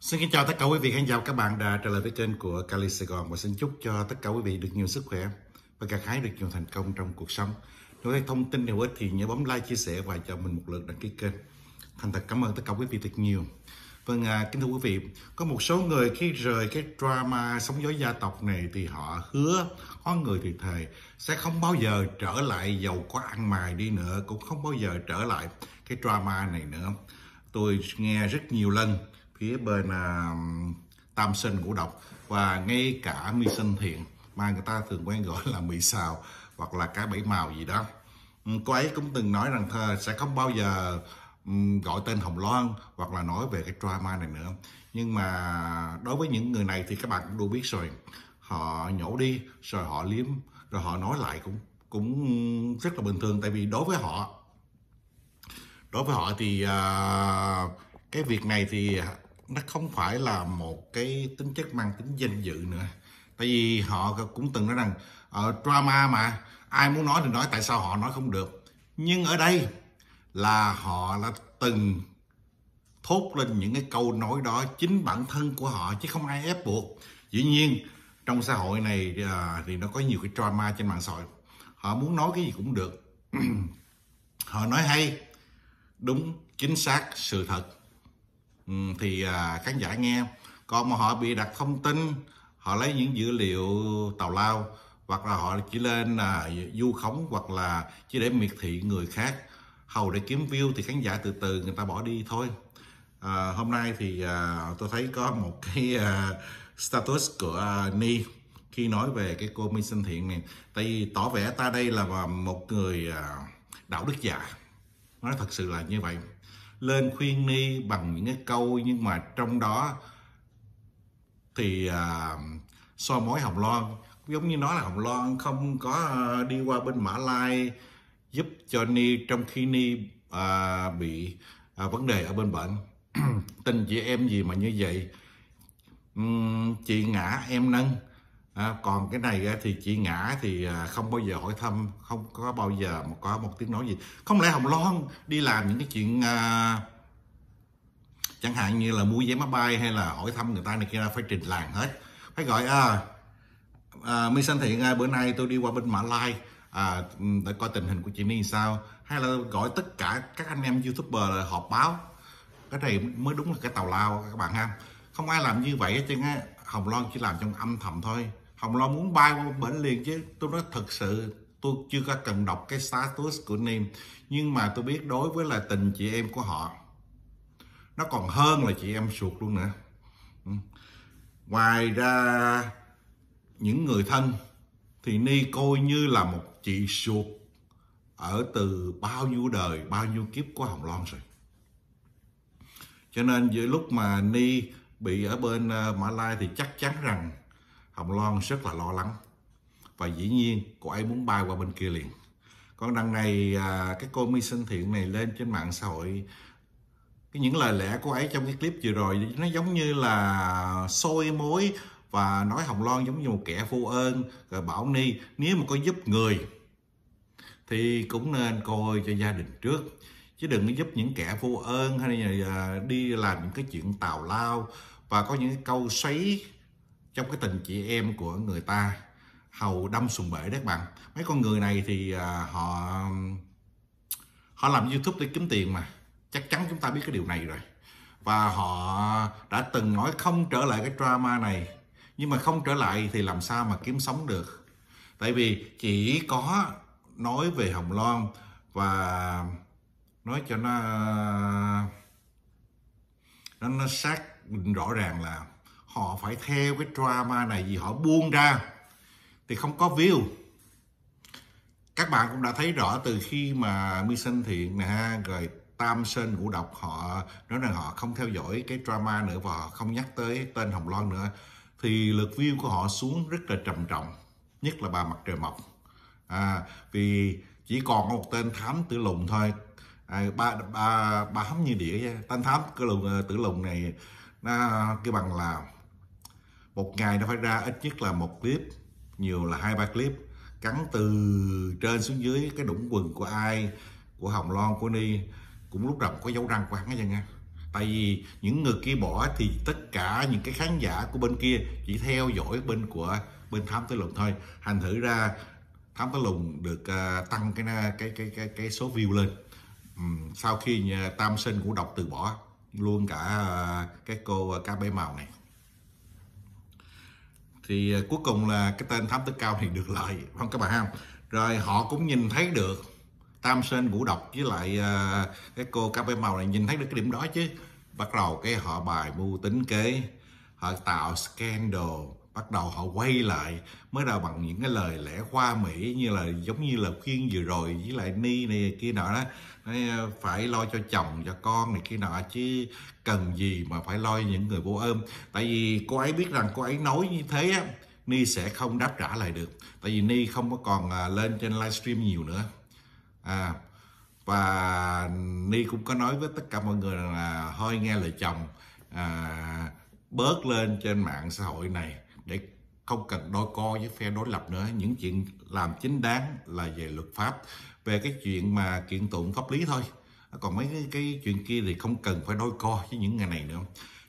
Xin kính chào tất cả quý vị khán giả và các bạn đã trở lại với kênh của Cali Sài Gòn và xin chúc cho tất cả quý vị được nhiều sức khỏe và gặt hái được nhiều thành công trong cuộc sống. Nếu thấy thông tin hữu ích thì nhớ bấm like, chia sẻ và cho mình một lượt đăng ký kênh. Thành thật cảm ơn tất cả quý vị thật nhiều. Vâng, à, kính thưa quý vị, có một số người khi rời cái drama sóng gió gia tộc này thì họ hứa, có người thì thề sẽ không bao giờ trở lại giàu có ăn mài đi nữa, cũng không bao giờ trở lại cái drama này nữa. Tôi nghe rất nhiều lần phía bên à, tam sinh ngũ độc và ngay cả mi sinh thiện mà người ta thường quen gọi là mì xào hoặc là cá bảy màu gì đó ừ, cô ấy cũng từng nói rằng thơ sẽ không bao giờ ừ, gọi tên Hồng Loan hoặc là nói về cái drama này nữa nhưng mà đối với những người này thì các bạn cũng đủ biết rồi họ nhổ đi rồi họ liếm rồi họ nói lại cũng cũng rất là bình thường tại vì đối với họ đối với họ thì uh, cái việc này thì nó không phải là một cái tính chất mang tính danh dự nữa tại vì họ cũng từng nói rằng ở ờ, uh, drama mà ai muốn nói thì nói tại sao họ nói không được nhưng ở đây là họ là từng thốt lên những cái câu nói đó chính bản thân của họ chứ không ai ép buộc dĩ nhiên trong xã hội này uh, thì nó có nhiều cái drama trên mạng xã hội họ muốn nói cái gì cũng được họ nói hay đúng chính xác sự thật Ừ, thì à, khán giả nghe còn mà họ bị đặt thông tin họ lấy những dữ liệu tào lao hoặc là họ chỉ lên là du khống hoặc là chỉ để miệt thị người khác hầu để kiếm view thì khán giả từ từ người ta bỏ đi thôi à, hôm nay thì à, tôi thấy có một cái à, status của à, ni khi nói về cái cô minh sinh thiện này tại vì tỏ vẻ ta đây là một người à, đạo đức giả nói thật sự là như vậy lên khuyên ni bằng những cái câu nhưng mà trong đó thì à, so mối hồng loan giống như nói là hồng loan không có à, đi qua bên mã lai giúp cho ni trong khi ni à, bị à, vấn đề ở bên bệnh tình chị em gì mà như vậy uhm, chị ngã em nâng à, còn cái này thì chị ngã thì à, không bao giờ hỏi thăm không có bao giờ mà có một tiếng nói gì không lẽ hồng loan đi làm những cái chuyện à, chẳng hạn như là mua vé máy bay hay là hỏi thăm người ta này kia phải trình làng hết phải gọi à, à, mi sanh thiện à, bữa nay tôi đi qua bên mã lai à, để coi tình hình của chị ni sao hay là gọi tất cả các anh em youtuber là họp báo cái này mới đúng là cái tàu lao các bạn ha không ai làm như vậy hết trơn á. Hồng Loan chỉ làm trong âm thầm thôi hồng Long muốn bay qua bển liền chứ tôi nói thật sự tôi chưa có từng đọc cái status của Nim nhưng mà tôi biết đối với là tình chị em của họ nó còn hơn là chị em ruột luôn nữa ừ. ngoài ra những người thân thì Ni coi như là một chị ruột ở từ bao nhiêu đời bao nhiêu kiếp của Hồng Loan rồi cho nên giữa lúc mà Ni bị ở bên ờ, Mã Lai thì chắc chắn rằng Hồng Loan rất là lo lắng và dĩ nhiên cô ấy muốn bay qua bên kia liền còn đằng này à, cái cô mi sinh thiện này lên trên mạng xã hội cái những lời lẽ của ấy trong cái clip vừa rồi nó giống như là sôi mối và nói hồng loan giống như một kẻ vô ơn rồi bảo ni nếu mà có giúp người thì cũng nên coi cho gia đình trước chứ đừng giúp những kẻ vô ơn hay là à, đi làm những cái chuyện tào lao và có những cái câu xoáy trong cái tình chị em của người ta hầu đâm sùng bể đấy các bạn mấy con người này thì à, họ họ làm youtube để kiếm tiền mà chắc chắn chúng ta biết cái điều này rồi và họ đã từng nói không trở lại cái drama này nhưng mà không trở lại thì làm sao mà kiếm sống được tại vì chỉ có nói về hồng loan và nói cho nó nó, nó xác rõ ràng là họ phải theo cái drama này vì họ buông ra thì không có view các bạn cũng đã thấy rõ từ khi mà mi sinh thiện nè ha rồi tam sơn ngũ độc họ nói rằng họ không theo dõi cái drama nữa và họ không nhắc tới tên hồng loan nữa thì lượt view của họ xuống rất là trầm trọng nhất là bà mặt trời mọc à, vì chỉ còn một tên thám tử lùng thôi à, ba ba ba hám như đĩa tên thám tử lùng, ờ, tử lùng này nó kêu bằng là một ngày nó phải ra ít nhất là một clip nhiều là hai ba clip cắn từ trên xuống dưới cái đũng quần của ai của hồng loan của ni cũng lúc nào có dấu răng của hắn hết nha tại vì những người kia bỏ thì tất cả những cái khán giả của bên kia chỉ theo dõi bên của bên thám tử lùng thôi thành thử ra thám tử lùng được uh, tăng cái cái cái cái cái số view lên um, sau khi à, tam sinh cũng đọc từ bỏ luôn cả uh, cái cô uh, cá bé màu này thì à, cuối cùng là cái tên thám tử cao thì được lợi không các bạn không rồi họ cũng nhìn thấy được tam sơn vũ độc với lại à, cái cô cà phê màu này nhìn thấy được cái điểm đó chứ bắt đầu cái họ bài mưu tính kế họ tạo scandal bắt đầu họ quay lại mới đầu bằng những cái lời lẽ khoa mỹ như là giống như là khuyên vừa rồi với lại ni này kia nọ đó nói, ờ, phải lo cho chồng cho con này kia nọ chứ cần gì mà phải lo những người vô ơn tại vì cô ấy biết rằng cô ấy nói như thế á ni sẽ không đáp trả lại được tại vì ni không có còn à, lên trên livestream nhiều nữa à và ni cũng có nói với tất cả mọi người là hơi nghe lời chồng à, bớt lên trên mạng xã hội này không cần đôi co với phe đối lập nữa những chuyện làm chính đáng là về luật pháp về cái chuyện mà kiện tụng pháp lý thôi còn mấy cái, cái chuyện kia thì không cần phải đôi co với những ngày này nữa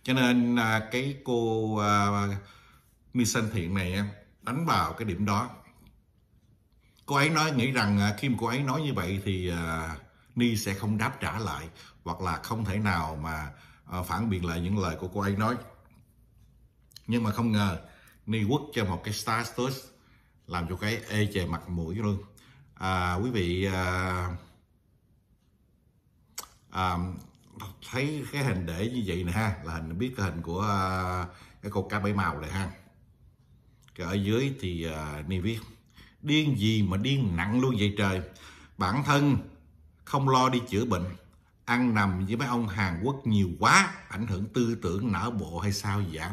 cho nên à, cái cô uh, mi sanh thiện này đánh vào cái điểm đó cô ấy nói nghĩ rằng à, khi mà cô ấy nói như vậy thì uh, ni sẽ không đáp trả lại hoặc là không thể nào mà uh, phản biện lại những lời của cô ấy nói nhưng mà không ngờ ni quất cho một cái star status làm cho cái ê chè mặt mũi luôn à, quý vị à, à, thấy cái hình để như vậy nè ha là hình biết cái hình của à, cái cột cá bảy màu này ha cái ở dưới thì à, ni viết điên gì mà điên nặng luôn vậy trời bản thân không lo đi chữa bệnh ăn nằm với mấy ông Hàn Quốc nhiều quá ảnh hưởng tư tưởng não bộ hay sao vậy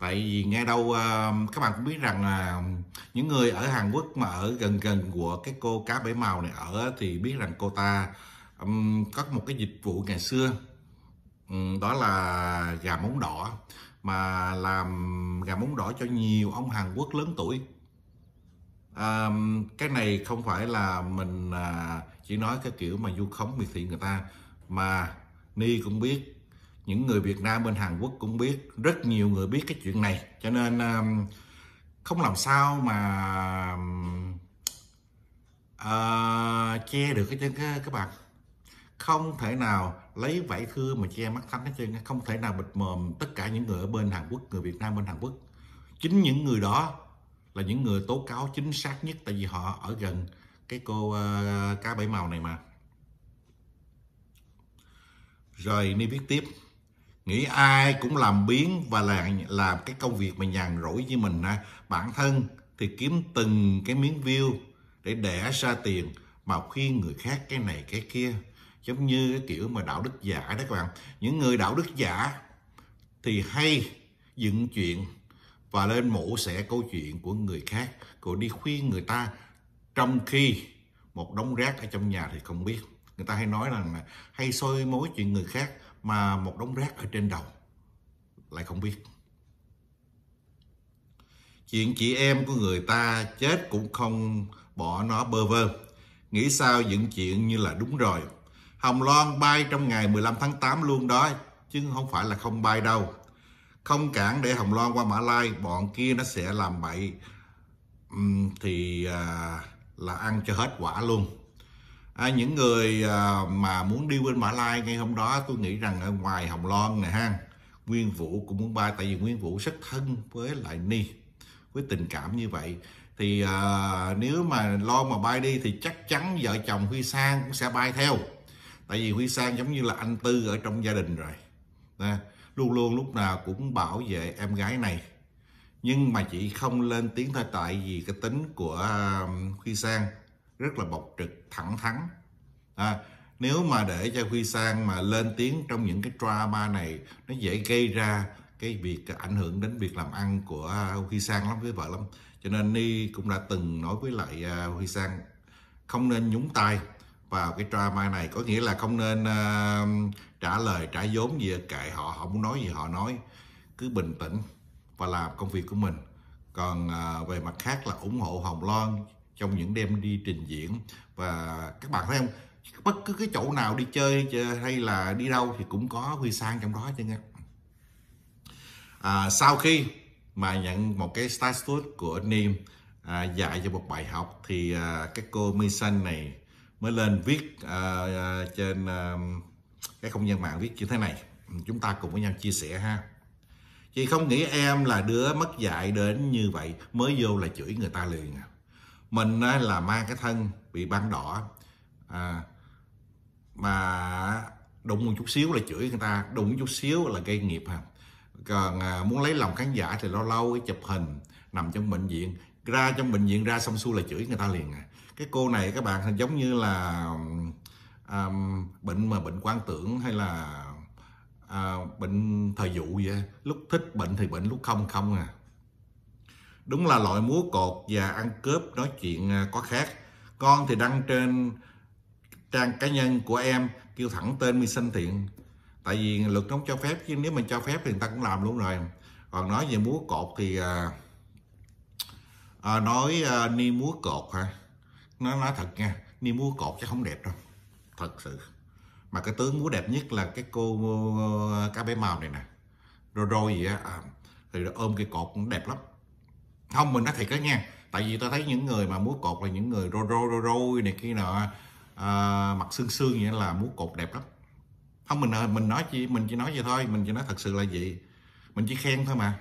tại vì nghe đâu à, các bạn cũng biết rằng là những người ở Hàn Quốc mà ở gần gần của cái cô cá bảy màu này ở thì biết rằng cô ta có một cái dịch vụ ngày xưa đó là gà móng đỏ mà làm gà móng đỏ cho nhiều ông Hàn Quốc lớn tuổi um, cái này không phải là mình à, chỉ nói cái kiểu mà du khống miệt thị người ta mà Ni cũng biết những người Việt Nam bên Hàn Quốc cũng biết rất nhiều người biết cái chuyện này cho nên um, không làm sao mà uh, che được cái chân các bạn không thể nào lấy vải thưa mà che mắt thắm hết trơn không thể nào bịt mồm tất cả những người ở bên Hàn Quốc người Việt Nam bên Hàn Quốc chính những người đó là những người tố cáo chính xác nhất tại vì họ ở gần cái cô uh, cá bảy màu này mà rồi đi viết tiếp nghĩ ai cũng làm biến và làm làm cái công việc mà nhàn rỗi với mình á bản thân thì kiếm từng cái miếng view để đẻ ra tiền mà khuyên người khác cái này cái kia giống như cái kiểu mà đạo đức giả đó các bạn những người đạo đức giả thì hay dựng chuyện và lên mổ xẻ câu chuyện của người khác rồi đi khuyên người ta trong khi một đống rác ở trong nhà thì không biết người ta hay nói rằng là hay soi mối chuyện người khác mà một đống rác ở trên đầu lại không biết chuyện chị em của người ta chết cũng không bỏ nó bơ vơ nghĩ sao dựng chuyện như là đúng rồi Hồng Loan bay trong ngày 15 tháng 8 luôn đó chứ không phải là không bay đâu không cản để Hồng Loan qua Mã Lai bọn kia nó sẽ làm bậy uhm, thì à, là ăn cho hết quả luôn à, những người à, mà muốn đi bên Mã Lai ngay hôm đó tôi nghĩ rằng ở ngoài Hồng Loan này ha Nguyên Vũ cũng muốn bay tại vì Nguyên Vũ rất thân với lại Ni với tình cảm như vậy thì à, nếu mà lo mà bay đi thì chắc chắn vợ chồng Huy Sang cũng sẽ bay theo tại vì Huy Sang giống như là anh Tư ở trong gia đình rồi Nè, luôn luôn lúc nào cũng bảo vệ em gái này nhưng mà chị không lên tiếng thôi tại vì cái tính của à, Huy Sang rất là bộc trực thẳng thắn à, nếu mà để cho Huy Sang mà lên tiếng trong những cái drama này nó dễ gây ra cái việc ảnh hưởng đến việc làm ăn của à, Huy Sang lắm với vợ lắm cho nên Ni cũng đã từng nói với lại à, Huy Sang không nên nhúng tay vào cái drama này có nghĩa là không nên uh, trả lời trả vốn gì kệ họ họ muốn nói gì họ nói cứ bình tĩnh và làm công việc của mình còn uh, về mặt khác là ủng hộ Hồng Loan trong những đêm đi trình diễn và các bạn thấy không bất cứ cái chỗ nào đi chơi hay là đi đâu thì cũng có huy sang trong đó chứ nghe à, sau khi mà nhận một cái status của Nim à, dạy cho một bài học thì à, cái cô Misan này mới lên viết à, à, trên à, cái không gian mạng viết như thế này chúng ta cùng với nhau chia sẻ ha chị không nghĩ em là đứa mất dạy đến như vậy mới vô là chửi người ta liền à mình là mang cái thân bị ban đỏ à, mà đụng một chút xíu là chửi người ta đụng một chút xíu là gây nghiệp ha còn à, muốn lấy lòng khán giả thì lâu lâu chụp hình nằm trong bệnh viện ra trong bệnh viện ra xong xuôi là chửi người ta liền à. cái cô này các bạn giống như là um, bệnh mà bệnh quan tưởng hay là à, bệnh thời vụ vậy lúc thích bệnh thì bệnh lúc không không à Đúng là loại múa cột và ăn cướp nói chuyện à, có khác. Con thì đăng trên trang cá nhân của em kêu thẳng tên mi sinh thiện tại vì luật không cho phép chứ nếu mình cho phép thì người ta cũng làm luôn rồi còn nói về múa cột thì à, à, nói à, ni múa cột hả nó nói thật nha ni múa cột chứ không đẹp đâu thật sự mà cái tướng múa đẹp nhất là cái cô à, cá bé màu này nè rồi rồi gì á à, thì ôm cái cột cũng đẹp lắm không mình nói thiệt đó nha tại vì tôi thấy những người mà múa cột là những người rô rô rô rô này kia nọ à, mặt xương xương vậy là múa cột đẹp lắm không mình mình nói chỉ mình chỉ nói vậy thôi mình chỉ nói thật sự là gì, mình chỉ khen thôi mà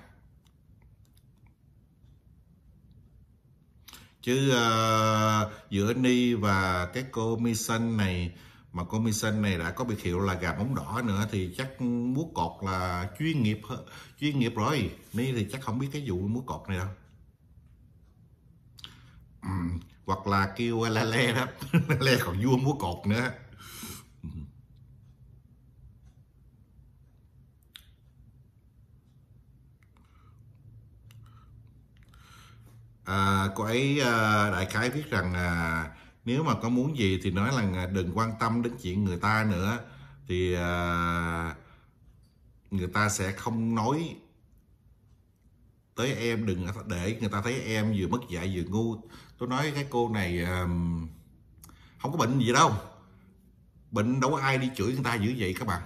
chứ uh, giữa ni và cái cô mission này mà cô mission này đã có biệt hiệu là gà bóng đỏ nữa thì chắc múa cột là chuyên nghiệp chuyên nghiệp rồi ni thì chắc không biết cái vụ múa cột này đâu hoặc là kêu la le đó la le còn vua múa cột nữa à, cô ấy à, đại khái viết rằng à, nếu mà có muốn gì thì nói là đừng quan tâm đến chuyện người ta nữa thì à, người ta sẽ không nói tới em đừng để người ta thấy em vừa mất dạy vừa ngu tôi nói cái cô này um, không có bệnh gì đâu bệnh đâu có ai đi chửi người ta dữ vậy các bạn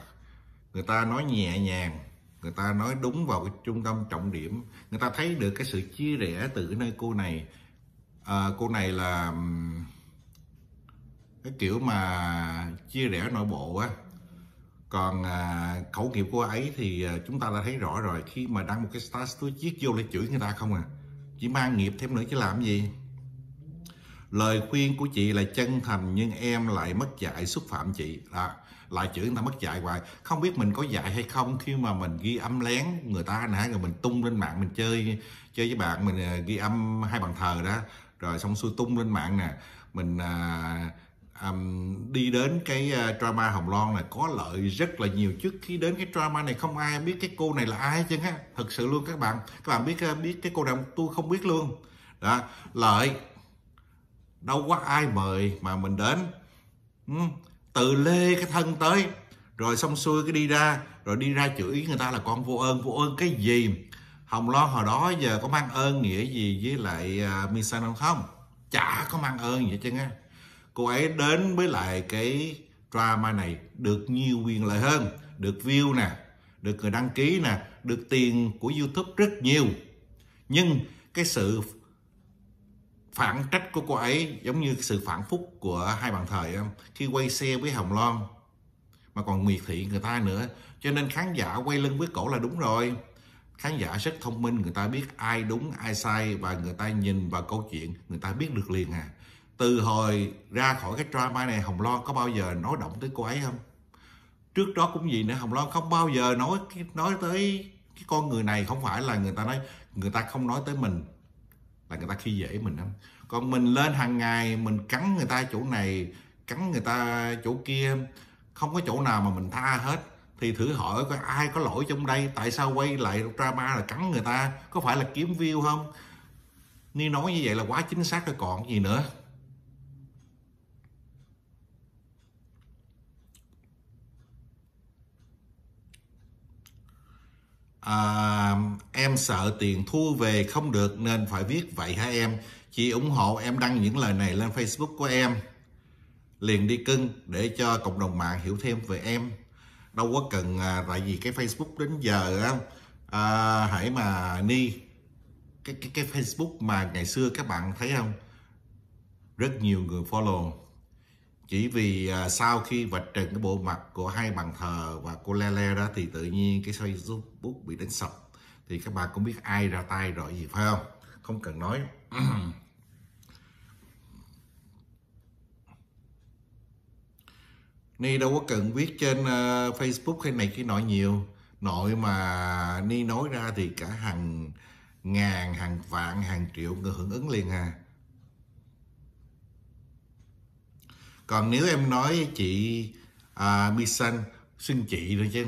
người ta nói nhẹ nhàng người ta nói đúng vào cái trung tâm trọng điểm người ta thấy được cái sự chia rẽ từ cái nơi cô này à, cô này là um, cái kiểu mà chia rẽ nội bộ á còn à, khẩu nghiệp của ấy thì à, chúng ta đã thấy rõ rồi khi mà đăng một cái status túi chiếc vô để chửi người ta không à chỉ mang nghiệp thêm nữa chứ làm gì lời khuyên của chị là chân thành nhưng em lại mất dạy xúc phạm chị là lại chửi người ta mất dạy hoài không biết mình có dạy hay không khi mà mình ghi âm lén người ta nãy rồi mình tung lên mạng mình chơi chơi với bạn mình à, ghi âm hai bàn thờ đó rồi xong xuôi tung lên mạng nè mình à, um, đi đến cái uh, drama Hồng Loan này có lợi rất là nhiều trước khi đến cái drama này không ai biết cái cô này là ai chứ ha thật sự luôn các bạn các bạn biết uh, biết cái cô nào tôi không biết luôn đó lợi đâu có ai mời mà mình đến ừ, tự lê cái thân tới rồi xong xuôi cái đi ra rồi đi ra chửi người ta là con vô ơn vô ơn cái gì hồng loan hồi đó giờ có mang ơn nghĩa gì với lại uh, ờ, misa không chả có mang ơn gì hết trơn á cô ấy đến với lại cái drama này được nhiều quyền lợi hơn được view nè được người đăng ký nè được tiền của youtube rất nhiều nhưng cái sự phản trách của cô ấy giống như sự phản phúc của hai bạn thời không khi quay xe với hồng loan mà còn miệt thị người ta nữa cho nên khán giả quay lưng với cổ là đúng rồi khán giả rất thông minh người ta biết ai đúng ai sai và người ta nhìn vào câu chuyện người ta biết được liền à từ hồi ra khỏi cái drama này hồng loan có bao giờ nói động tới cô ấy không trước đó cũng gì nữa hồng loan không bao giờ nói nói tới cái con người này không phải là người ta nói người ta không nói tới mình là người ta khi dễ mình không còn mình lên hàng ngày mình cắn người ta chỗ này cắn người ta chỗ kia không có chỗ nào mà mình tha hết thì thử hỏi có ai có lỗi trong đây tại sao quay lại drama là cắn người ta có phải là kiếm view không ni nói như vậy là quá chính xác rồi còn gì nữa à, em sợ tiền thu về không được nên phải viết vậy hả em chị ủng hộ em đăng những lời này lên facebook của em liền đi cưng để cho cộng đồng mạng hiểu thêm về em đâu có cần tại à, vì cái facebook đến giờ á à, hãy mà ni cái cái cái facebook mà ngày xưa các bạn thấy không rất nhiều người follow chỉ vì à, sau khi vạch trần cái bộ mặt của hai bàn thờ và cô le le đó thì tự nhiên cái facebook bị đánh sập thì các bạn cũng biết ai ra tay rồi gì phải không không cần nói Ni đâu có cần viết trên uh, Facebook hay này cái nội nhiều Nội mà Ni nói ra thì cả hàng ngàn, hàng vạn, hàng triệu người hưởng ứng liền à còn nếu em nói chị à, mi xanh chị rồi chứ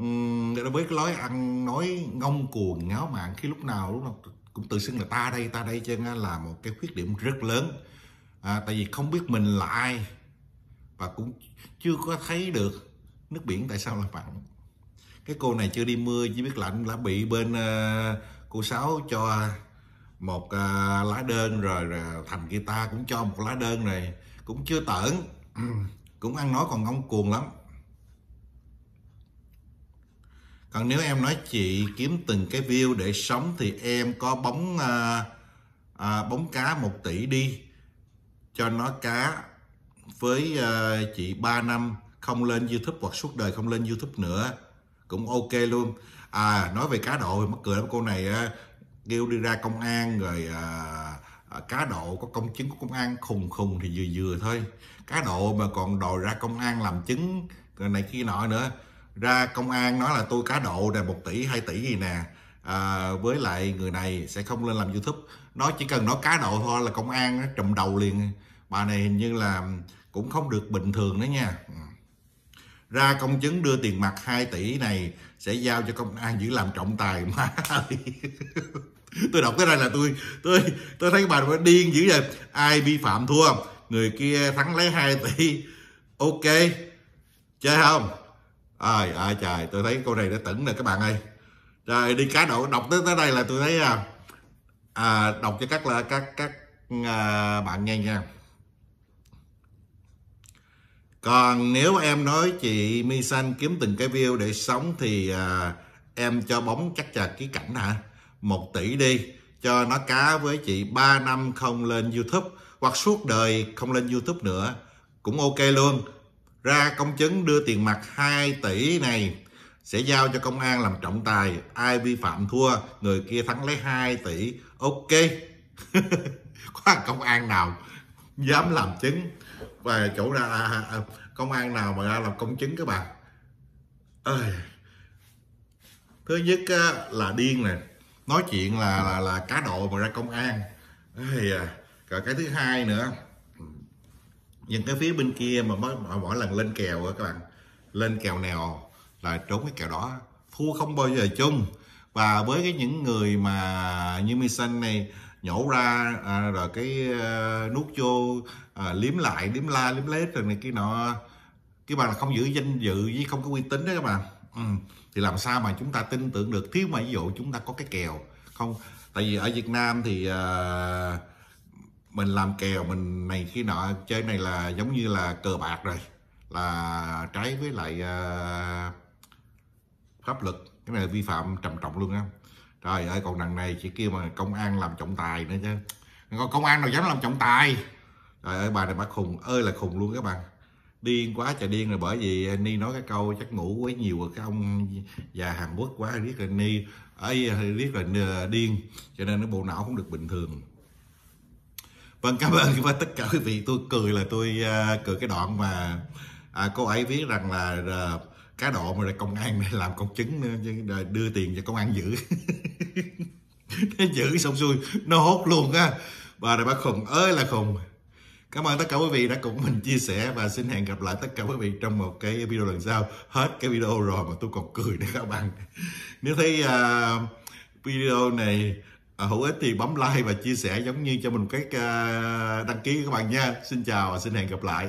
uhm, đối với cái lối ăn nói ngông cuồng ngáo mạn khi lúc nào lúc nào cũng tự xưng là ta đây ta đây cho là một cái khuyết điểm rất lớn à, tại vì không biết mình là ai và cũng chưa có thấy được nước biển tại sao là mặn cái cô này chưa đi mưa chỉ biết lạnh đã bị bên uh, cô sáu cho một uh, lá đơn rồi, rồi thành kia ta cũng cho một lá đơn này cũng chưa tởn cũng ăn nói còn ngông cuồng lắm còn nếu em nói chị kiếm từng cái view để sống thì em có bóng à, à, bóng cá 1 tỷ đi cho nó cá với à, chị 3 năm không lên YouTube hoặc suốt đời không lên YouTube nữa cũng ok luôn à nói về cá độ thì mất cười lắm cô này à, kêu đi ra công an rồi à, Ờ, cá độ có công chứng của công an khùng khùng thì vừa vừa thôi cá độ mà còn đòi ra công an làm chứng rồi này kia nọ nữa ra công an nói là tôi cá độ là một tỷ 2 tỷ gì nè à, với lại người này sẽ không lên làm youtube nó chỉ cần nói cá độ thôi là công an nó trùm đầu liền bà này hình như là cũng không được bình thường đó nha ừ. ra công chứng đưa tiền mặt 2 tỷ này sẽ giao cho công an giữ làm trọng tài mà tôi đọc cái này là tôi tôi tôi thấy bạn nó điên dữ vậy ai vi phạm thua người kia thắng lấy 2 tỷ ok chơi không ai à, à, trời tôi thấy câu này đã tửng nè các bạn ơi trời đi cá độ đọc tới tới đây là tôi thấy à, à đọc cho các là các các à, bạn nghe nha còn nếu em nói chị san kiếm từng cái view để sống thì à, em cho bóng chắc là ký cảnh hả? 1 tỷ đi cho nó cá với chị 3 năm không lên YouTube hoặc suốt đời không lên YouTube nữa cũng ok luôn. Ra công chứng đưa tiền mặt 2 tỷ này sẽ giao cho công an làm trọng tài, ai vi phạm thua, người kia thắng lấy 2 tỷ. Ok. Có công an nào dám làm chứng và chỗ ra à, à, à, công an nào mà ra làm công chứng các bạn. Ơi. À. Thứ nhất là điên này nói chuyện là là là cá độ mà ra công an thì à, rồi cái thứ hai nữa những cái phía bên kia mà mới mỗi lần lên kèo các bạn lên kèo nào là trốn cái kèo đó thua không bao giờ chung và với cái những người mà như Mission này nhổ ra à, rồi cái à, nuốt vô à, liếm lại liếm la liếm lết rồi này kia nọ cái bạn là không giữ danh dự với không có uy tín đó các bạn Ừ, thì làm sao mà chúng ta tin tưởng được thiếu mà ví dụ chúng ta có cái kèo không tại vì ở Việt Nam thì uh, mình làm kèo mình này khi nọ chơi này là giống như là cờ bạc rồi là trái với lại uh, pháp luật cái này vi phạm trầm trọng luôn á trời ơi còn đằng này chỉ kêu mà công an làm trọng tài nữa chứ còn công an nào dám làm trọng tài trời ơi bà này bà khùng ơi là khùng luôn các bạn điên quá trời điên rồi bởi vì ni nói cái câu chắc ngủ quá nhiều rồi cái ông già hàn quốc quá riết là ni ấy riết là ờ, điên cho nên nó bộ não không được bình thường vâng cảm ơn và tất cả quý vị tôi cười là tôi uh, cười cái đoạn mà à, cô ấy viết rằng là uh, cá độ mà lại công an làm công chứng nữa, đưa tiền cho công an giữ nó giữ xong xuôi nó hốt luôn á bà này bà khùng ơi là khùng Cảm ơn tất cả quý vị đã cùng mình chia sẻ và xin hẹn gặp lại tất cả quý vị trong một cái video lần sau. Hết cái video rồi mà tôi còn cười nữa các bạn. Nếu thấy uh, video này uh, hữu ích thì bấm like và chia sẻ giống như cho mình một cái uh, đăng ký các bạn nha. Xin chào và xin hẹn gặp lại.